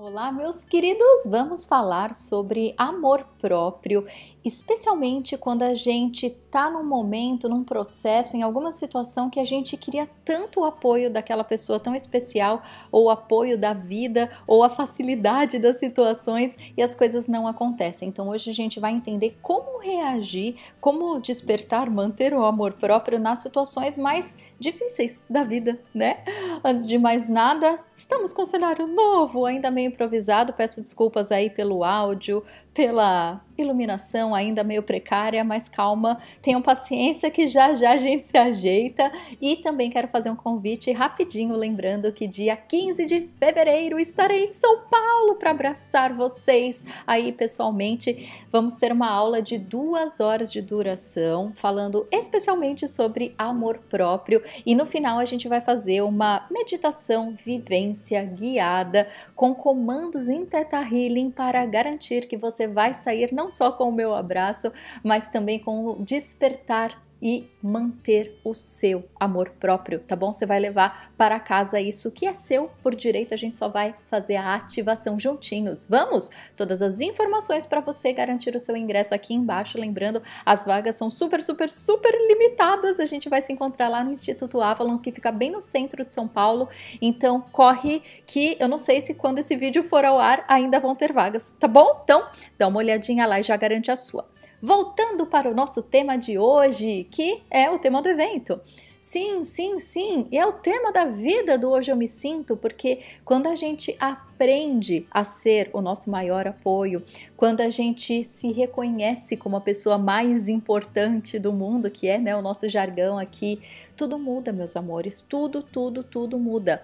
Olá, meus queridos! Vamos falar sobre amor próprio, especialmente quando a gente está num momento, num processo, em alguma situação que a gente queria tanto o apoio daquela pessoa tão especial, ou o apoio da vida, ou a facilidade das situações e as coisas não acontecem. Então, hoje a gente vai entender como reagir, como despertar, manter o amor próprio nas situações mais difíceis da vida, né? Antes de mais nada, estamos com um cenário novo, ainda meio improvisado. Peço desculpas aí pelo áudio, pela iluminação ainda meio precária, mas calma, tenham paciência que já já a gente se ajeita. E também quero fazer um convite rapidinho, lembrando que dia 15 de fevereiro estarei em São Paulo para abraçar vocês aí pessoalmente. Vamos ter uma aula de duas horas de duração, falando especialmente sobre amor próprio. E no final a gente vai fazer uma meditação vivência guiada com comandos em Teta Healing para garantir que você vai sair não só com o meu abraço, mas também com o despertar e manter o seu amor próprio, tá bom? Você vai levar para casa isso que é seu por direito, a gente só vai fazer a ativação juntinhos. Vamos? Todas as informações para você garantir o seu ingresso aqui embaixo, lembrando, as vagas são super super super limitadas. A gente vai se encontrar lá no Instituto Avalon, que fica bem no centro de São Paulo. Então, corre que eu não sei se quando esse vídeo for ao ar ainda vão ter vagas, tá bom? Então, dá uma olhadinha lá e já garante a sua. Voltando para o nosso tema de hoje, que é o tema do evento. Sim, sim, sim, é o tema da vida do Hoje Eu Me Sinto, porque quando a gente aprende a ser o nosso maior apoio, quando a gente se reconhece como a pessoa mais importante do mundo, que é né, o nosso jargão aqui, tudo muda, meus amores, tudo, tudo, tudo muda.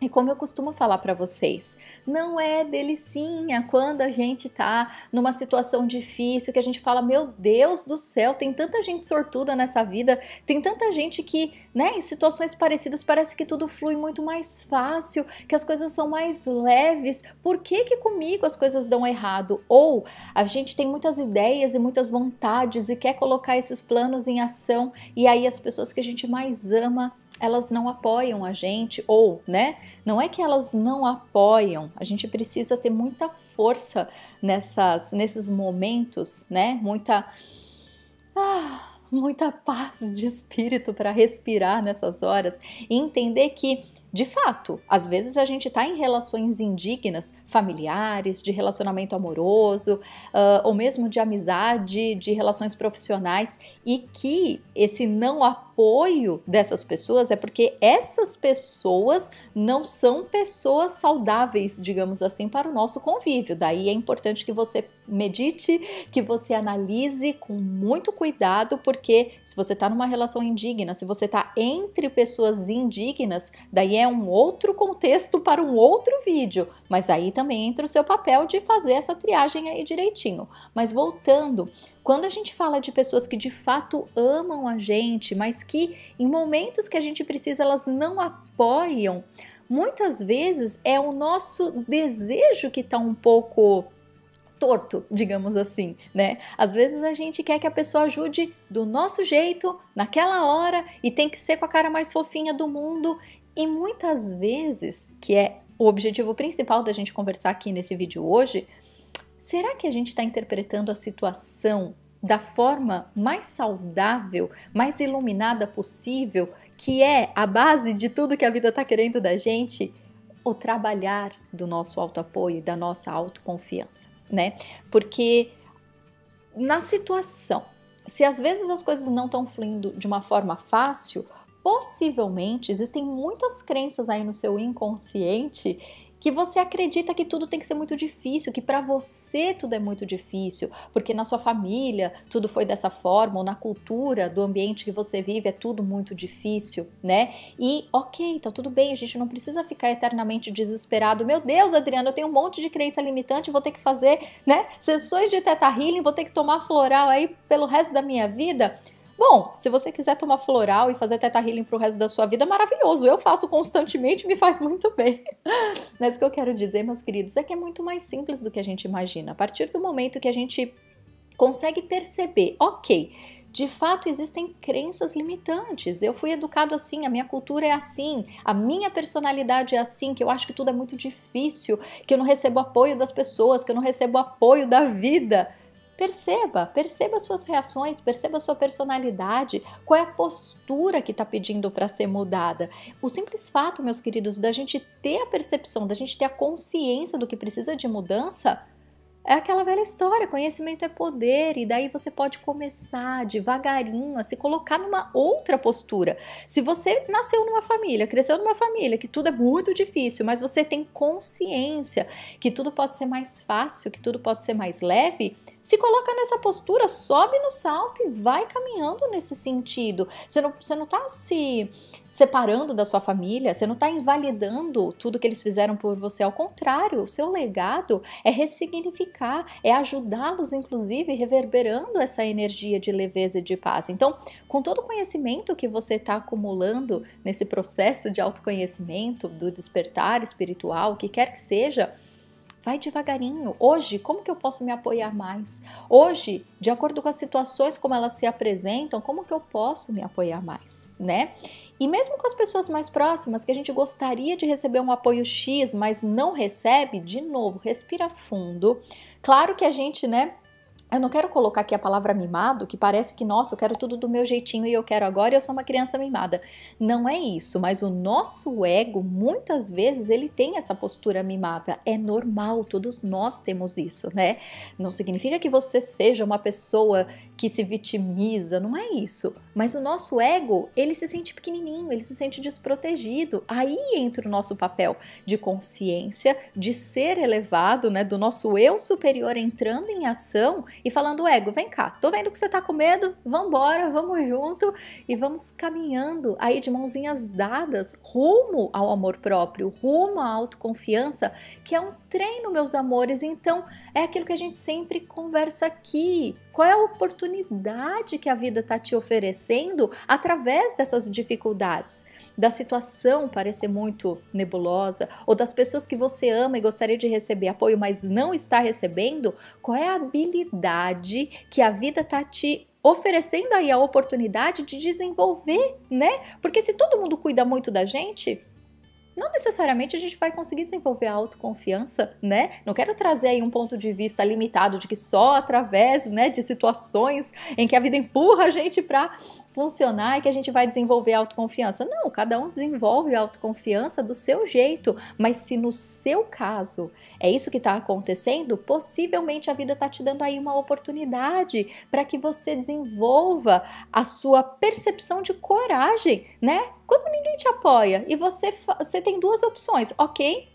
E como eu costumo falar para vocês, não é delicinha quando a gente tá numa situação difícil que a gente fala, meu Deus do céu, tem tanta gente sortuda nessa vida, tem tanta gente que, né, em situações parecidas parece que tudo flui muito mais fácil, que as coisas são mais leves. Por que que comigo as coisas dão errado? Ou a gente tem muitas ideias e muitas vontades e quer colocar esses planos em ação e aí as pessoas que a gente mais ama elas não apoiam a gente, ou, né? Não é que elas não apoiam, a gente precisa ter muita força nessas, nesses momentos, né? Muita. Ah, muita paz de espírito para respirar nessas horas e entender que de fato, às vezes a gente está em relações indignas, familiares, de relacionamento amoroso, uh, ou mesmo de amizade, de relações profissionais, e que esse não apoio dessas pessoas é porque essas pessoas não são pessoas saudáveis, digamos assim, para o nosso convívio. Daí é importante que você medite, que você analise com muito cuidado, porque se você está numa relação indigna, se você está entre pessoas indignas, daí é é um outro contexto para um outro vídeo, mas aí também entra o seu papel de fazer essa triagem aí direitinho. Mas voltando, quando a gente fala de pessoas que de fato amam a gente, mas que em momentos que a gente precisa elas não apoiam, muitas vezes é o nosso desejo que está um pouco torto, digamos assim, né? Às vezes a gente quer que a pessoa ajude do nosso jeito, naquela hora, e tem que ser com a cara mais fofinha do mundo, e muitas vezes, que é o objetivo principal da gente conversar aqui nesse vídeo hoje, será que a gente está interpretando a situação da forma mais saudável, mais iluminada possível, que é a base de tudo que a vida está querendo da gente? O trabalhar do nosso autoapoio, da nossa autoconfiança, né? Porque na situação, se às vezes as coisas não estão fluindo de uma forma fácil, possivelmente existem muitas crenças aí no seu inconsciente que você acredita que tudo tem que ser muito difícil, que para você tudo é muito difícil, porque na sua família tudo foi dessa forma, ou na cultura do ambiente que você vive é tudo muito difícil, né? E ok, tá tudo bem, a gente não precisa ficar eternamente desesperado. Meu Deus, Adriana, eu tenho um monte de crença limitante, vou ter que fazer, né? Sessões de teta healing, vou ter que tomar floral aí pelo resto da minha vida. Bom, se você quiser tomar floral e fazer teta healing pro resto da sua vida, maravilhoso. Eu faço constantemente e me faz muito bem. Mas o que eu quero dizer, meus queridos, é que é muito mais simples do que a gente imagina. A partir do momento que a gente consegue perceber, ok, de fato, existem crenças limitantes. Eu fui educado assim, a minha cultura é assim, a minha personalidade é assim, que eu acho que tudo é muito difícil, que eu não recebo apoio das pessoas, que eu não recebo apoio da vida. Perceba, perceba suas reações, perceba sua personalidade, qual é a postura que está pedindo para ser mudada. O simples fato, meus queridos, da gente ter a percepção, da gente ter a consciência do que precisa de mudança, é aquela velha história, conhecimento é poder, e daí você pode começar devagarinho a se colocar numa outra postura. Se você nasceu numa família, cresceu numa família que tudo é muito difícil, mas você tem consciência que tudo pode ser mais fácil, que tudo pode ser mais leve, se coloca nessa postura, sobe no salto e vai caminhando nesse sentido. Você não, você não tá se separando da sua família, você não está invalidando tudo que eles fizeram por você. Ao contrário, o seu legado é ressignificar, é ajudá-los, inclusive, reverberando essa energia de leveza e de paz. Então, com todo o conhecimento que você está acumulando nesse processo de autoconhecimento, do despertar espiritual, o que quer que seja, Vai devagarinho. Hoje, como que eu posso me apoiar mais? Hoje, de acordo com as situações como elas se apresentam, como que eu posso me apoiar mais, né? E mesmo com as pessoas mais próximas que a gente gostaria de receber um apoio X, mas não recebe, de novo, respira fundo. Claro que a gente, né, eu não quero colocar aqui a palavra mimado, que parece que, nossa, eu quero tudo do meu jeitinho e eu quero agora e eu sou uma criança mimada. Não é isso, mas o nosso ego, muitas vezes, ele tem essa postura mimada. É normal, todos nós temos isso, né? Não significa que você seja uma pessoa que se vitimiza, não é isso. Mas o nosso ego, ele se sente pequenininho, ele se sente desprotegido. Aí entra o nosso papel de consciência, de ser elevado, né? Do nosso eu superior entrando em ação e falando: ego, vem cá, tô vendo que você tá com medo, vambora, vamos junto e vamos caminhando aí de mãozinhas dadas rumo ao amor próprio, rumo à autoconfiança, que é um treino, meus amores. Então, é aquilo que a gente sempre conversa aqui qual é a oportunidade que a vida está te oferecendo através dessas dificuldades? Da situação parecer muito nebulosa, ou das pessoas que você ama e gostaria de receber apoio, mas não está recebendo? Qual é a habilidade que a vida está te oferecendo aí a oportunidade de desenvolver, né? Porque se todo mundo cuida muito da gente, não necessariamente a gente vai conseguir desenvolver a autoconfiança, né? Não quero trazer aí um ponto de vista limitado de que só através, né, de situações em que a vida empurra a gente para funcionar e que a gente vai desenvolver a autoconfiança. Não, cada um desenvolve a autoconfiança do seu jeito, mas se no seu caso é isso que está acontecendo? Possivelmente a vida está te dando aí uma oportunidade para que você desenvolva a sua percepção de coragem, né? Quando ninguém te apoia e você, você tem duas opções, ok?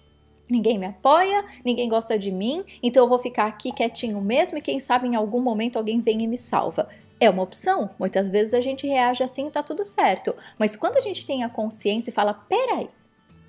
Ninguém me apoia, ninguém gosta de mim, então eu vou ficar aqui quietinho mesmo e quem sabe em algum momento alguém vem e me salva. É uma opção, muitas vezes a gente reage assim e tá tudo certo. Mas quando a gente tem a consciência e fala: peraí,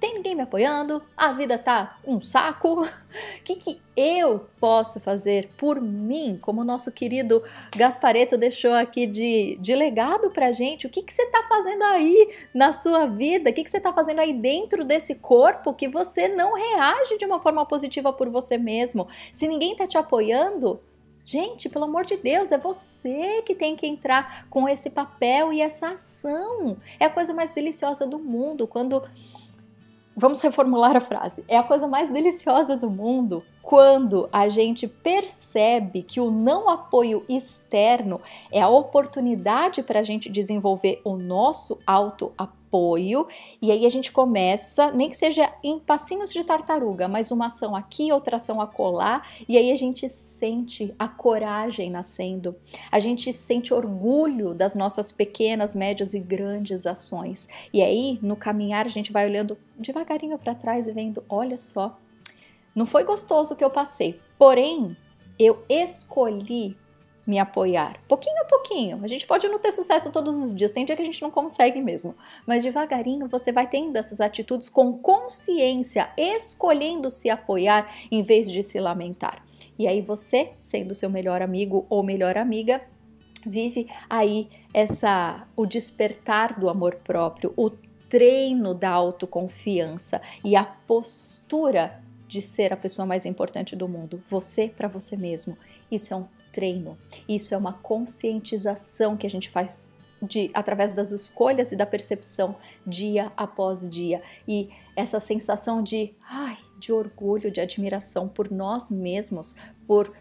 tem ninguém me apoiando, a vida tá um saco. O que, que eu posso fazer por mim? Como o nosso querido Gaspareto deixou aqui de, de legado pra gente, o que, que você tá fazendo aí na sua vida? O que, que você tá fazendo aí dentro desse corpo que você não reage de uma forma positiva por você mesmo? Se ninguém tá te apoiando, Gente, pelo amor de Deus, é você que tem que entrar com esse papel e essa ação. É a coisa mais deliciosa do mundo quando Vamos reformular a frase. É a coisa mais deliciosa do mundo quando a gente percebe que o não apoio externo é a oportunidade para a gente desenvolver o nosso auto-apoio, e aí a gente começa, nem que seja em passinhos de tartaruga, mas uma ação aqui, outra ação acolá, e aí a gente sente a coragem nascendo, a gente sente orgulho das nossas pequenas, médias e grandes ações, e aí no caminhar a gente vai olhando devagarinho para trás e vendo: olha só não foi gostoso o que eu passei, porém eu escolhi me apoiar, pouquinho a pouquinho. A gente pode não ter sucesso todos os dias, tem dia que a gente não consegue mesmo, mas devagarinho você vai tendo essas atitudes com consciência, escolhendo se apoiar em vez de se lamentar. E aí você, sendo seu melhor amigo ou melhor amiga, vive aí essa o despertar do amor próprio, o treino da autoconfiança e a postura de ser a pessoa mais importante do mundo, você para você mesmo. Isso é um treino, isso é uma conscientização que a gente faz de, através das escolhas e da percepção dia após dia. E essa sensação de, ai, de orgulho, de admiração por nós mesmos, por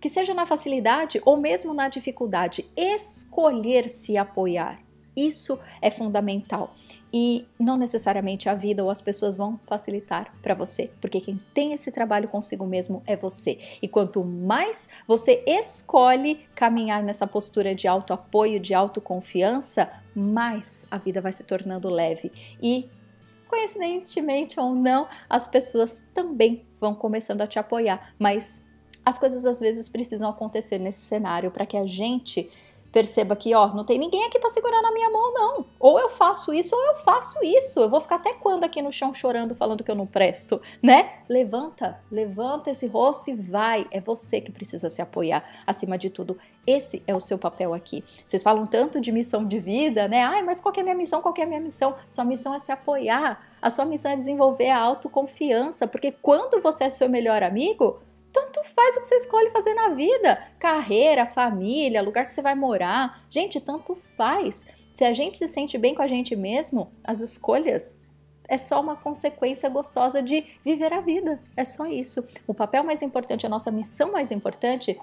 que seja na facilidade ou mesmo na dificuldade, escolher se apoiar isso é fundamental e não necessariamente a vida ou as pessoas vão facilitar para você, porque quem tem esse trabalho consigo mesmo é você. E quanto mais você escolhe caminhar nessa postura de auto apoio, de autoconfiança, mais a vida vai se tornando leve e coincidentemente ou não, as pessoas também vão começando a te apoiar, mas as coisas às vezes precisam acontecer nesse cenário para que a gente Perceba que, ó, não tem ninguém aqui para segurar na minha mão, não. Ou eu faço isso, ou eu faço isso. Eu vou ficar até quando aqui no chão chorando, falando que eu não presto, né? Levanta, levanta esse rosto e vai. É você que precisa se apoiar. Acima de tudo, esse é o seu papel aqui. Vocês falam tanto de missão de vida, né? Ai, mas qual é a minha missão? Qual é a minha missão? Sua missão é se apoiar. A sua missão é desenvolver a autoconfiança, porque quando você é seu melhor amigo, tanto faz o que você escolhe fazer na vida. Carreira, família, lugar que você vai morar. Gente, tanto faz. Se a gente se sente bem com a gente mesmo, as escolhas é só uma consequência gostosa de viver a vida. É só isso. O papel mais importante, a nossa missão mais importante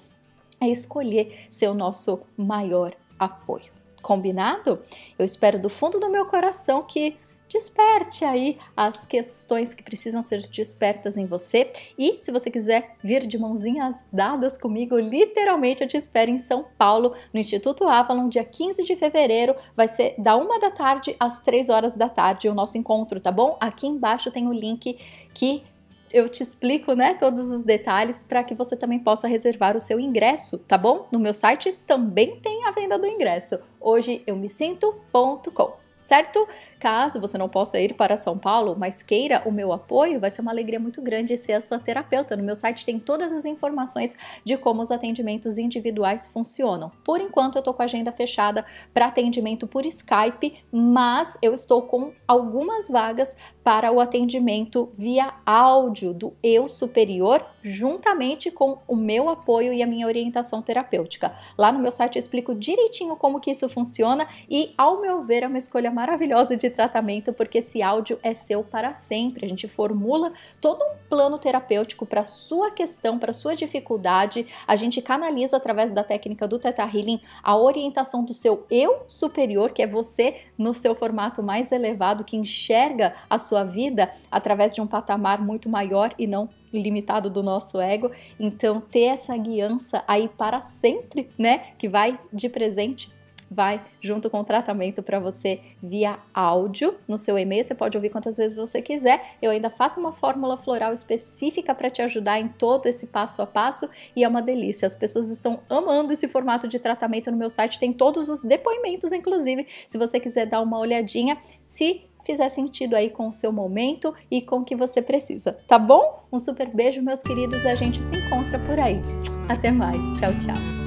é escolher ser o nosso maior apoio. Combinado? Eu espero do fundo do meu coração que desperte aí as questões que precisam ser despertas em você. E se você quiser vir de mãozinhas dadas comigo, literalmente eu te espero em São Paulo, no Instituto Avalon, dia 15 de fevereiro. Vai ser da uma da tarde às três horas da tarde o nosso encontro, tá bom? Aqui embaixo tem o link que eu te explico, né, todos os detalhes para que você também possa reservar o seu ingresso, tá bom? No meu site também tem a venda do ingresso. Hoje eu me sinto.com certo? Caso você não possa ir para São Paulo, mas queira o meu apoio, vai ser uma alegria muito grande ser a sua terapeuta. No meu site tem todas as informações de como os atendimentos individuais funcionam. Por enquanto, eu estou com a agenda fechada para atendimento por Skype, mas eu estou com algumas vagas para o atendimento via áudio do Eu Superior, juntamente com o meu apoio e a minha orientação terapêutica. Lá no meu site eu explico direitinho como que isso funciona e, ao meu ver, é uma escolha maravilhosa de tratamento, porque esse áudio é seu para sempre. A gente formula todo um plano terapêutico para sua questão, para sua dificuldade. A gente canaliza através da técnica do Teta Healing a orientação do seu eu superior, que é você no seu formato mais elevado, que enxerga a sua vida através de um patamar muito maior e não limitado do nosso ego. Então, ter essa guiança aí para sempre, né, que vai de presente vai junto com o tratamento para você via áudio no seu e-mail. Você pode ouvir quantas vezes você quiser. Eu ainda faço uma fórmula floral específica para te ajudar em todo esse passo a passo e é uma delícia. As pessoas estão amando esse formato de tratamento no meu site. Tem todos os depoimentos, inclusive, se você quiser dar uma olhadinha. Se fizer sentido aí com o seu momento e com o que você precisa, tá bom? Um super beijo, meus queridos, a gente se encontra por aí. Até mais, tchau, tchau.